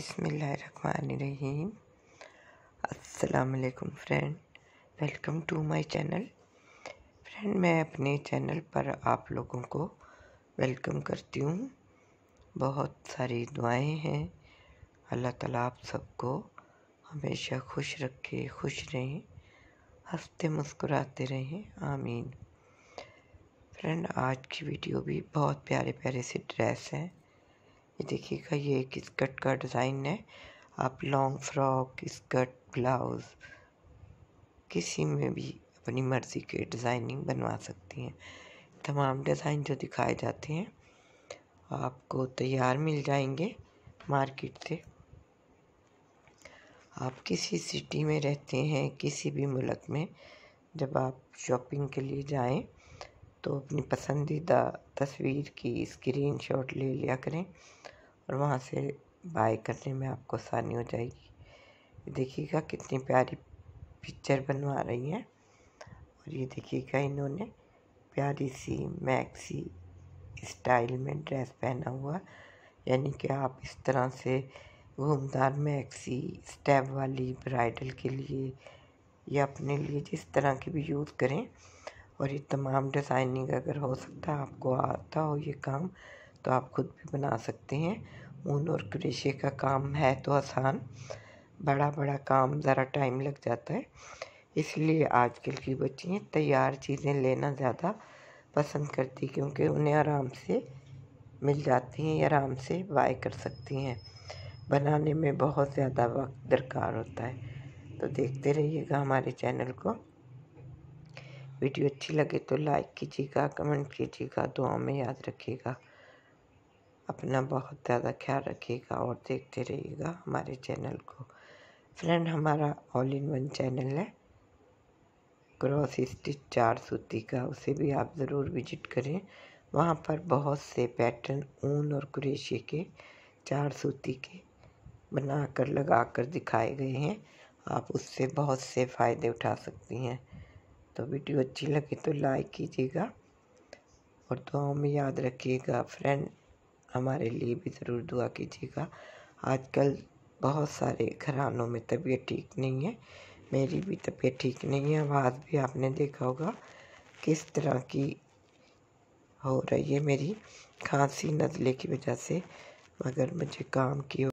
बिसमीम अलकुम friend welcome to my channel friend मैं अपने चैनल पर आप लोगों को वेलकम करती हूँ बहुत सारी दुआएं हैं अल्लाह ताला आप सबको हमेशा खुश रखे खुश रहें हंसते मुस्कुराते रहें आमीन फ्रेंड आज की वीडियो भी बहुत प्यारे प्यारे से ड्रेस हैं ये देखिएगा ये एक स्कर्ट का डिज़ाइन है आप लॉन्ग फ्रॉक स्कर्ट ब्लाउज किसी में भी अपनी मर्ज़ी के डिज़ाइनिंग बनवा सकती हैं तमाम डिज़ाइन जो दिखाए जाते हैं आपको तैयार मिल जाएंगे मार्केट से आप किसी सिटी में रहते हैं किसी भी मुल्क में जब आप शॉपिंग के लिए जाएं तो अपनी पसंदीदा तस्वीर की स्क्रीनशॉट ले लिया करें और वहाँ से बाय करने में आपको आसानी हो जाएगी देखिएगा कितनी प्यारी पिक्चर बनवा रही हैं और ये देखिएगा इन्होंने प्यारी सी मैक्सी स्टाइल में ड्रेस पहना हुआ यानी कि आप इस तरह से घूमदार मैक्सी स्टेप वाली ब्राइडल के लिए या अपने लिए जिस तरह की भी यूज़ करें और ये तमाम डिज़ाइनिंग अगर हो सकता है आपको आता हो ये काम तो आप खुद भी बना सकते हैं ऊन और क्रेशे का काम है तो आसान बड़ा बड़ा काम ज़रा टाइम लग जाता है इसलिए आजकल की बच्चियाँ तैयार चीज़ें लेना ज़्यादा पसंद करती क्योंकि उन्हें आराम से मिल जाती हैं आराम से बाय कर सकती हैं बनाने में बहुत ज़्यादा वक्त दरकार होता है तो देखते रहिएगा हमारे चैनल को वीडियो अच्छी लगे तो लाइक कीजिएगा कमेंट कीजिएगा दुआ में याद रखिएगा अपना बहुत ज़्यादा ख्याल रखिएगा और देखते रहिएगा हमारे चैनल को फ्रेंड हमारा ऑल इन वन चैनल है क्रॉस स्टिच चार सूती का उसे भी आप ज़रूर विजिट करें वहाँ पर बहुत से पैटर्न ऊन और क्रेशे के चार सूती के बना कर लगा कर दिखाए गए हैं आप उससे बहुत से फ़ायदे उठा सकती हैं तो वीडियो अच्छी लगे तो लाइक कीजिएगा और दुआओं में याद रखिएगा फ्रेंड हमारे लिए भी ज़रूर दुआ कीजिएगा आजकल बहुत सारे घरानों में तबीयत ठीक नहीं है मेरी भी तबीयत ठीक नहीं है आवाज़ भी आपने देखा होगा किस तरह की हो रही है मेरी खांसी नज़ले की वजह से मगर मुझे काम की